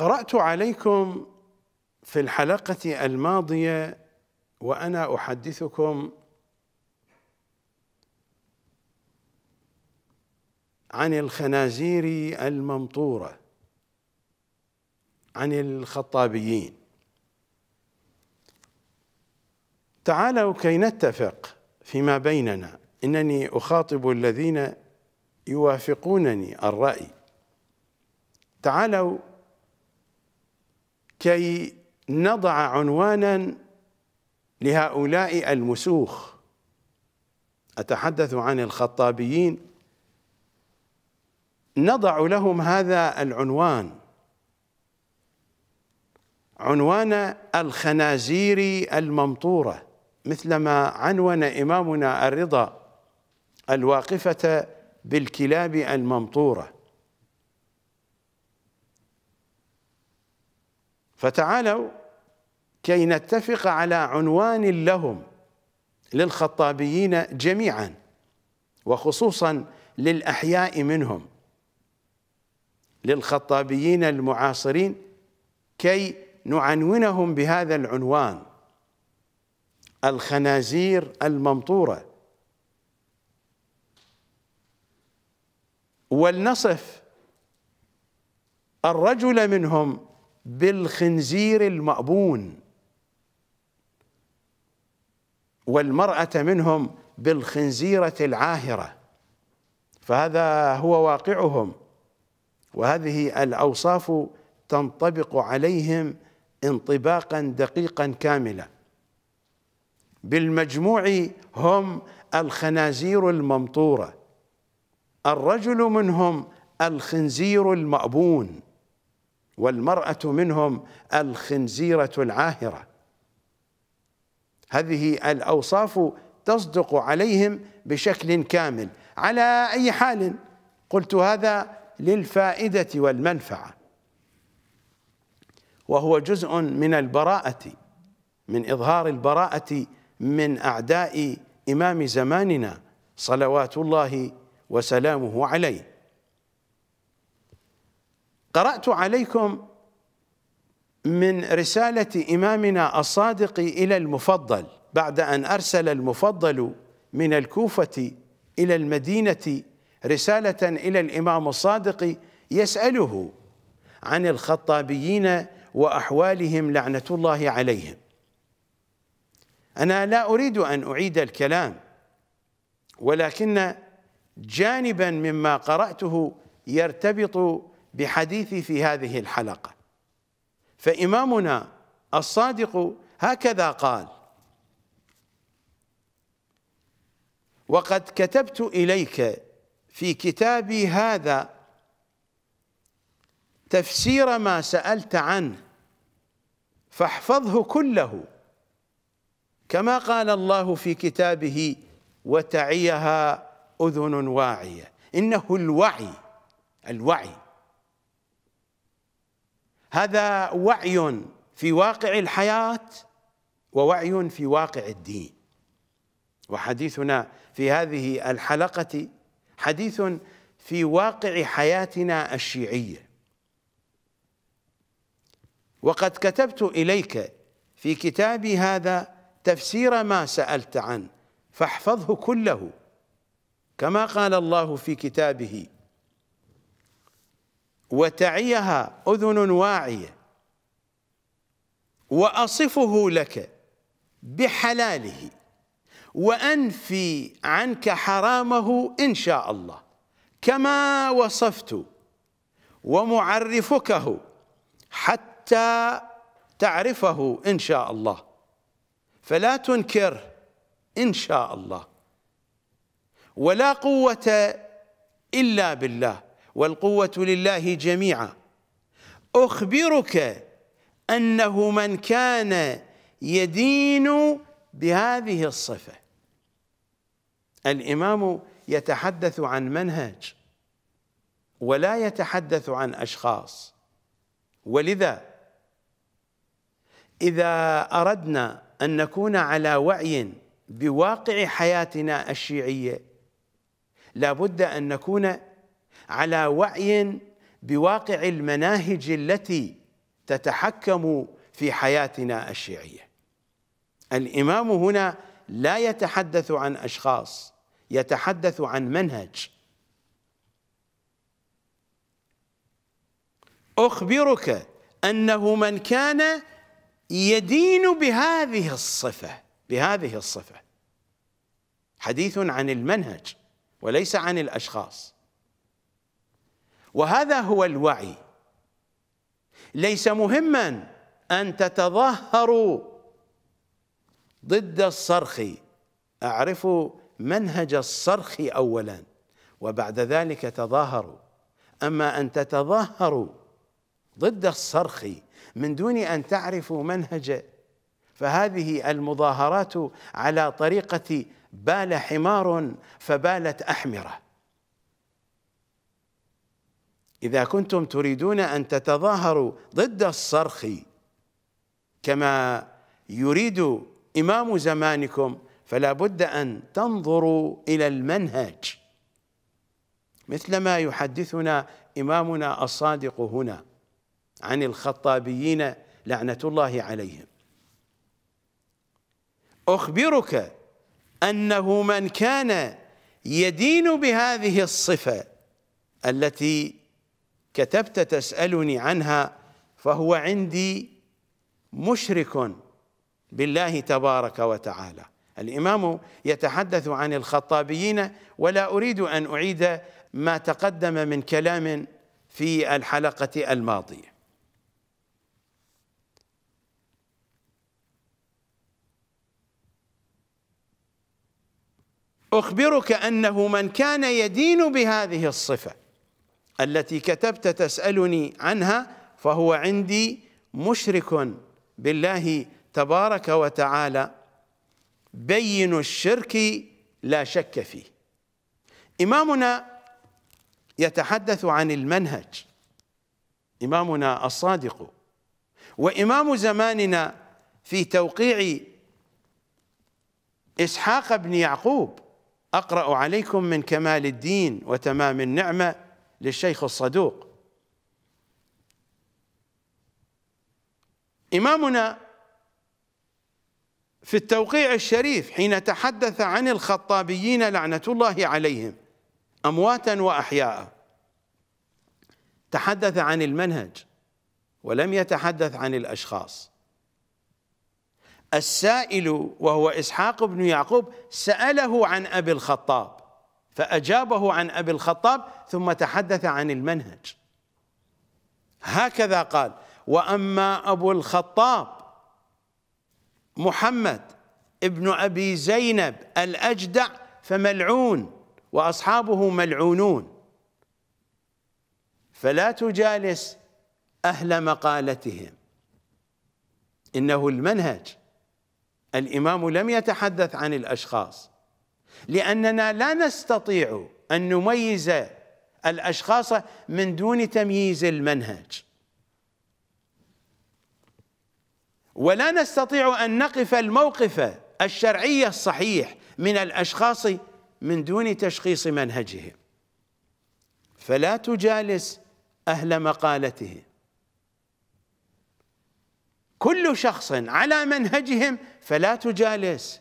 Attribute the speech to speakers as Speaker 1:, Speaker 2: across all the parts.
Speaker 1: قرأت عليكم في الحلقة الماضية وأنا أحدثكم عن الخنازير الممطورة عن الخطابيين تعالوا كي نتفق فيما بيننا إنني أخاطب الذين يوافقونني الرأي تعالوا كي نضع عنوانا لهؤلاء المسوخ أتحدث عن الخطابيين نضع لهم هذا العنوان عنوان الخنازير الممطورة مثلما عنون إمامنا الرضا الواقفة بالكلاب الممطوره فتعالوا كي نتفق على عنوان لهم للخطابيين جميعا وخصوصا للأحياء منهم للخطابيين المعاصرين كي نعنونهم بهذا العنوان الخنازير الممطوره ولنصف الرجل منهم بالخنزير المأبون والمرأة منهم بالخنزيرة العاهرة فهذا هو واقعهم وهذه الأوصاف تنطبق عليهم انطباقا دقيقا كاملا بالمجموع هم الخنازير الممطورة الرجل منهم الخنزير المأبون والمرأة منهم الخنزيرة العاهرة هذه الأوصاف تصدق عليهم بشكل كامل على أي حال قلت هذا للفائدة والمنفعة وهو جزء من البراءة من إظهار البراءة من أعداء إمام زماننا صلوات الله وسلامه عليه قرأت عليكم من رسالة إمامنا الصادق إلى المفضل بعد أن أرسل المفضل من الكوفة إلى المدينة رسالة إلى الإمام الصادق يسأله عن الخطابيين وأحوالهم لعنة الله عليهم أنا لا أريد أن أعيد الكلام ولكن جانبا مما قرأته يرتبط بحديثي في هذه الحلقة فإمامنا الصادق هكذا قال وقد كتبت إليك في كتابي هذا تفسير ما سألت عنه فاحفظه كله كما قال الله في كتابه وتعيها أذن واعية إنه الوعي الوعي هذا وعي في واقع الحياة ووعي في واقع الدين وحديثنا في هذه الحلقة حديث في واقع حياتنا الشيعية وقد كتبت إليك في كتابي هذا تفسير ما سألت عنه فاحفظه كله كما قال الله في كتابه وتعيها أذن واعية وأصفه لك بحلاله وأنفي عنك حرامه إن شاء الله كما وصفت ومعرفكه حتى تعرفه إن شاء الله فلا تنكر إن شاء الله ولا قوة إلا بالله والقوة لله جميعا أخبرك أنه من كان يدين بهذه الصفة الإمام يتحدث عن منهج ولا يتحدث عن أشخاص ولذا إذا أردنا أن نكون على وعي بواقع حياتنا الشيعية لابد أن نكون على وعي بواقع المناهج التي تتحكم في حياتنا الشيعيه الامام هنا لا يتحدث عن اشخاص يتحدث عن منهج اخبرك انه من كان يدين بهذه الصفه بهذه الصفه حديث عن المنهج وليس عن الاشخاص وهذا هو الوعي ليس مهما أن تتظاهروا ضد الصرخ أعرفوا منهج الصرخ أولا وبعد ذلك تظاهروا أما أن تتظاهروا ضد الصرخ من دون أن تعرفوا منهجه فهذه المظاهرات على طريقة بال حمار فبالت أحمره إذا كنتم تريدون أن تتظاهروا ضد الصرخ كما يريد إمام زمانكم فلا بد أن تنظروا إلى المنهج مثل ما يحدثنا إمامنا الصادق هنا عن الخطابيين لعنة الله عليهم أخبرك أنه من كان يدين بهذه الصفة التي كتبت تسألني عنها فهو عندي مشرك بالله تبارك وتعالى الإمام يتحدث عن الخطابيين ولا أريد أن أعيد ما تقدم من كلام في الحلقة الماضية أخبرك أنه من كان يدين بهذه الصفة التي كتبت تسألني عنها فهو عندي مشرك بالله تبارك وتعالى بين الشرك لا شك فيه إمامنا يتحدث عن المنهج إمامنا الصادق وإمام زماننا في توقيع إسحاق بن يعقوب أقرأ عليكم من كمال الدين وتمام النعمة للشيخ الصدوق إمامنا في التوقيع الشريف حين تحدث عن الخطابيين لعنة الله عليهم أمواتا وأحياء تحدث عن المنهج ولم يتحدث عن الأشخاص السائل وهو إسحاق بن يعقوب سأله عن أبي الخطاب فأجابه عن أبي الخطاب ثم تحدث عن المنهج هكذا قال وأما أبو الخطاب محمد ابن أبي زينب الأجدع فملعون وأصحابه ملعونون فلا تجالس أهل مقالتهم إنه المنهج الإمام لم يتحدث عن الأشخاص لأننا لا نستطيع أن نميز الأشخاص من دون تمييز المنهج ولا نستطيع أن نقف الموقف الشرعي الصحيح من الأشخاص من دون تشخيص منهجهم فلا تجالس أهل مقالته كل شخص على منهجهم فلا تجالس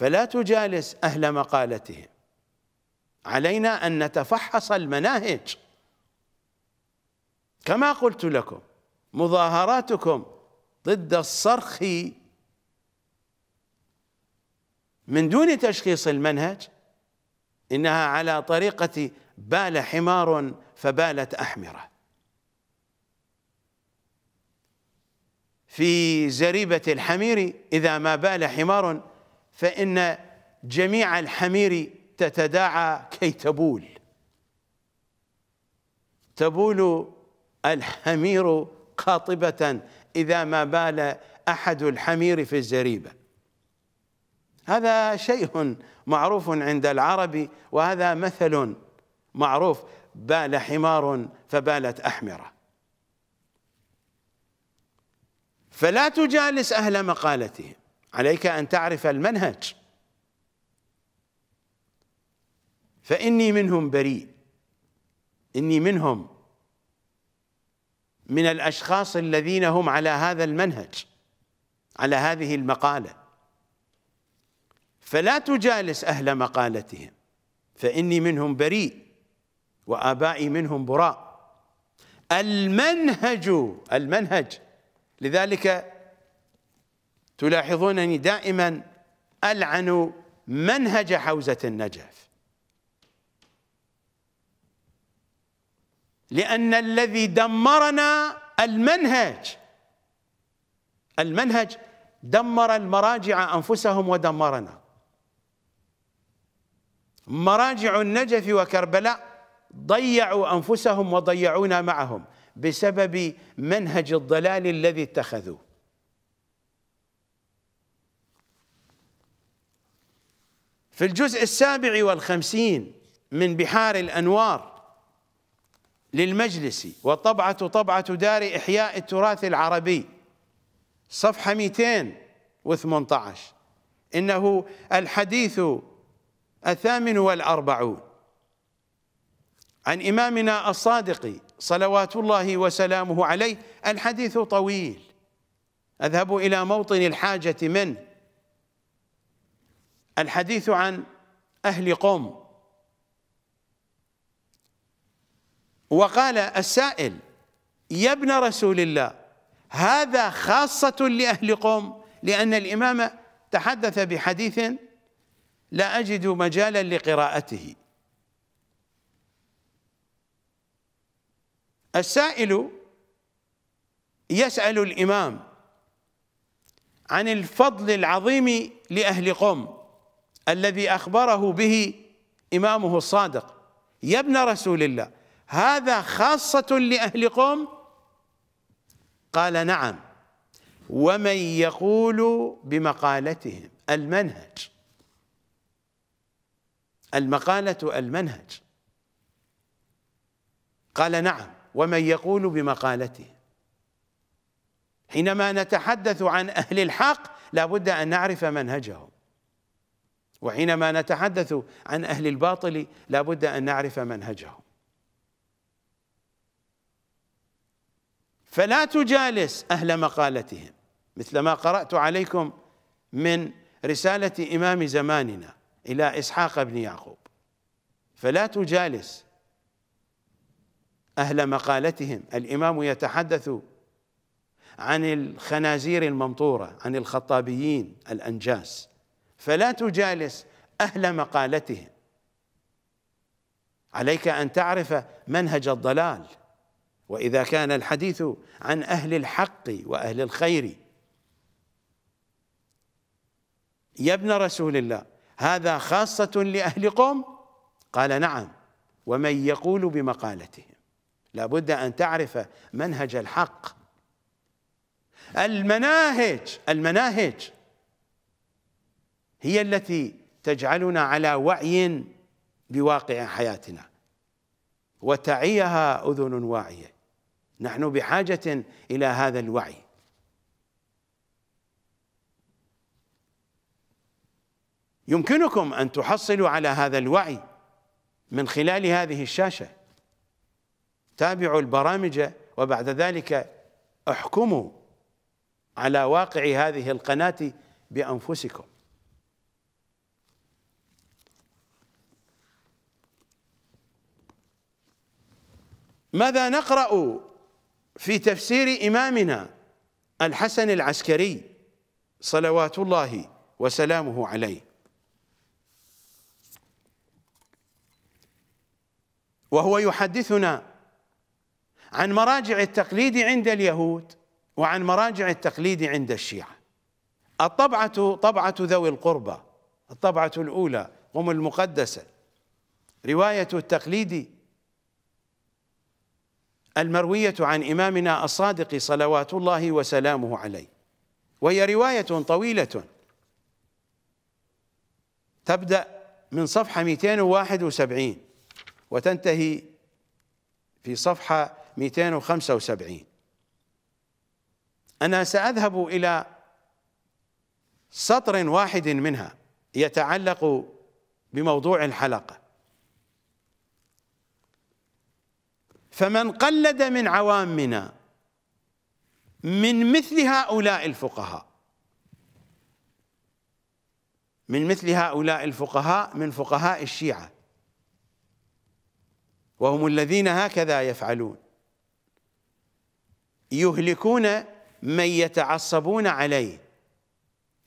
Speaker 1: فلا تجالس أهل مقالتهم علينا أن نتفحص المناهج كما قلت لكم مظاهراتكم ضد الصرخ من دون تشخيص المنهج إنها على طريقة بال حمار فبالت أحمرة في زريبة الحمير إذا ما بال حمار فإن جميع الحمير تتداعى كي تبول تبول الحمير قاطبة إذا ما بال أحد الحمير في الزريبة هذا شيء معروف عند العرب وهذا مثل معروف بال حمار فبالت أحمرة فلا تجالس أهل مقالتهم عليك أن تعرف المنهج فإني منهم بريء إني منهم من الأشخاص الذين هم على هذا المنهج على هذه المقالة فلا تجالس أهل مقالتهم فإني منهم بريء وآبائي منهم براء المنهج المنهج لذلك تلاحظونني دائما ألعن منهج حوزة النجف لأن الذي دمرنا المنهج المنهج دمر المراجع أنفسهم ودمرنا مراجع النجف وكربلاء ضيعوا أنفسهم وضيعونا معهم بسبب منهج الضلال الذي اتخذوه في الجزء السابع والخمسين من بحار الأنوار للمجلس وطبعة طبعة دار إحياء التراث العربي صفحة 218 إنه الحديث الثامن والأربعون عن إمامنا الصادق صلوات الله وسلامه عليه الحديث طويل أذهب إلى موطن الحاجة منه الحديث عن أهل قوم وقال السائل يا ابن رسول الله هذا خاصة لأهل قوم لأن الإمام تحدث بحديث لا أجد مجالا لقراءته السائل يسأل الإمام عن الفضل العظيم لأهل قوم الذي أخبره به إمامه الصادق يا ابن رسول الله هذا خاصة لأهل قوم قال نعم ومن يقول بمقالتهم المنهج المقالة المنهج قال نعم ومن يقول بمقالته حينما نتحدث عن أهل الحق لابد أن نعرف منهجهم وحينما نتحدث عن أهل الباطل لا بد أن نعرف منهجهم فلا تجالس أهل مقالتهم مثل ما قرأت عليكم من رسالة إمام زماننا إلى إسحاق بن يعقوب فلا تجالس أهل مقالتهم الإمام يتحدث عن الخنازير الممطورة عن الخطابيين الأنجاس فلا تجالس أهل مقالتهم عليك أن تعرف منهج الضلال وإذا كان الحديث عن أهل الحق وأهل الخير يا ابن رسول الله هذا خاصة لأهل قوم قال نعم ومن يقول بمقالتهم لابد أن تعرف منهج الحق المناهج المناهج هي التي تجعلنا على وعي بواقع حياتنا وتعيها اذن واعيه نحن بحاجه الى هذا الوعي يمكنكم ان تحصلوا على هذا الوعي من خلال هذه الشاشه تابعوا البرامج وبعد ذلك احكموا على واقع هذه القناه بانفسكم ماذا نقرأ في تفسير إمامنا الحسن العسكري صلوات الله وسلامه عليه وهو يحدثنا عن مراجع التقليد عند اليهود وعن مراجع التقليد عند الشيعة الطبعة طبعة ذوي القربى الطبعة الأولى هم المقدسة رواية التقليد المروية عن إمامنا الصادق صلوات الله وسلامه عليه وهي رواية طويلة تبدأ من صفحة 271 وتنتهي في صفحة 275 أنا سأذهب إلى سطر واحد منها يتعلق بموضوع الحلقة فمن قلد من عوامنا من مثل هؤلاء الفقهاء من مثل هؤلاء الفقهاء من فقهاء الشيعة وهم الذين هكذا يفعلون يهلكون من يتعصبون عليه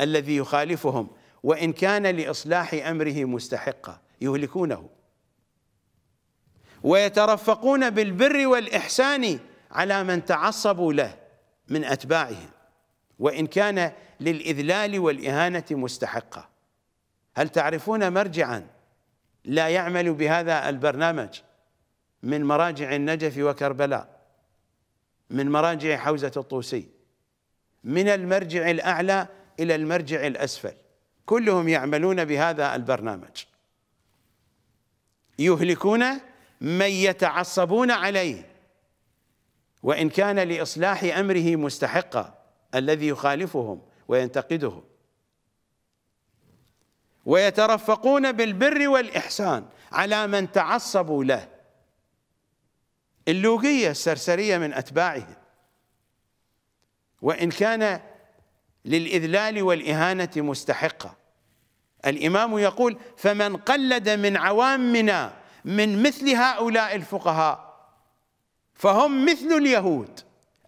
Speaker 1: الذي يخالفهم وإن كان لإصلاح أمره مستحقا يهلكونه ويترفقون بالبر والإحسان على من تعصبوا له من أتباعهم وإن كان للإذلال والإهانة مستحقة هل تعرفون مرجعا لا يعمل بهذا البرنامج من مراجع النجف وكربلاء من مراجع حوزة الطوسي من المرجع الأعلى إلى المرجع الأسفل كلهم يعملون بهذا البرنامج يهلكون من يتعصبون عليه وإن كان لإصلاح أمره مستحقا الذي يخالفهم وينتقدهم ويترفقون بالبر والإحسان على من تعصبوا له اللوقية السرسرية من أتباعه وإن كان للإذلال والإهانة مستحقة الإمام يقول فمن قلد من عوامنا من مثل هؤلاء الفقهاء فهم مثل اليهود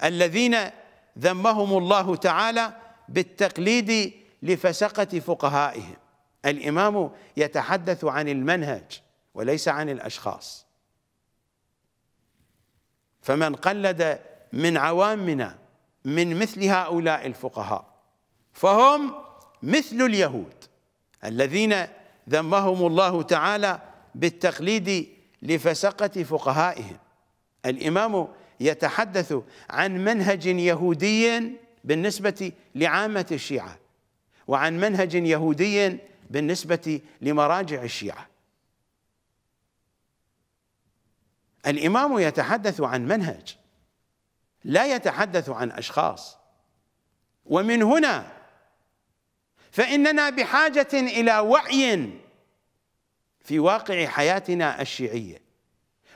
Speaker 1: الذين ذمهم الله تعالى بالتقليد لفسقة فقهائهم الإمام يتحدث عن المنهج وليس عن الأشخاص فمن قلد من عوامنا من مثل هؤلاء الفقهاء فهم مثل اليهود الذين ذمهم الله تعالى بالتقليد لفسقة فقهائهم الإمام يتحدث عن منهج يهودي بالنسبة لعامة الشيعة وعن منهج يهودي بالنسبة لمراجع الشيعة الإمام يتحدث عن منهج لا يتحدث عن أشخاص ومن هنا فإننا بحاجة إلى وعي في واقع حياتنا الشيعيه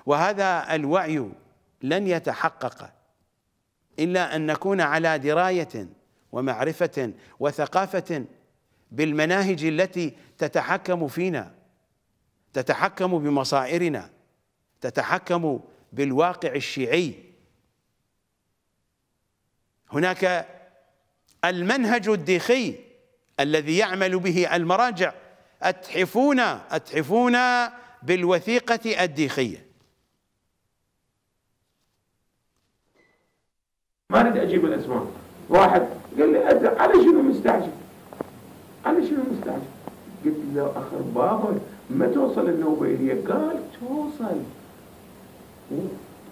Speaker 1: وهذا الوعي لن يتحقق الا ان نكون على درايه ومعرفه وثقافه بالمناهج التي تتحكم فينا تتحكم بمصائرنا تتحكم بالواقع الشيعي هناك المنهج الديخي الذي يعمل به المراجع اتحفونا اتحفونا بالوثيقة الديخية ما اريد اجيب الاسماء واحد قال لي أدري على شنو مستعجل على شنو مستعجل قلت له اخر بابا ما توصل النوبه الي قال توصل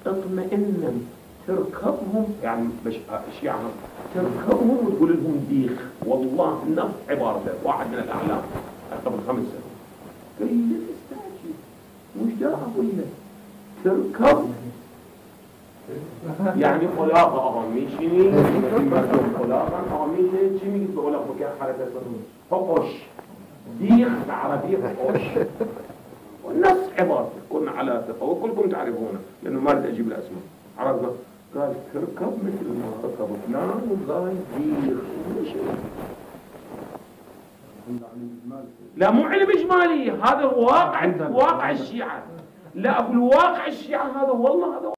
Speaker 1: اطمئنا تركبهم يعني مش ايش يعني تركبهم وتقول لهم ديخ والله نفس عبارته واحد من الاعلام قبل خمس سنوات قايل لك استعجل مش ده اقول لك تركب يعني خلاقة آقا میشینی خلاقا آقا میشینی چی میگید به خلاق بکن حرکت بکنی فقش ديخ عربي فقش والناس عبارة كنا على ثقة وكلكم تعرفونه لأنه ما رد أجيب الأسماء عرفنا قال تركب مثل ما ركب فلان وقال ديخ لا مو علم إجمالي هذا واقع واقع الشيعة لا أقول واقع الشيعة هذا والله هذا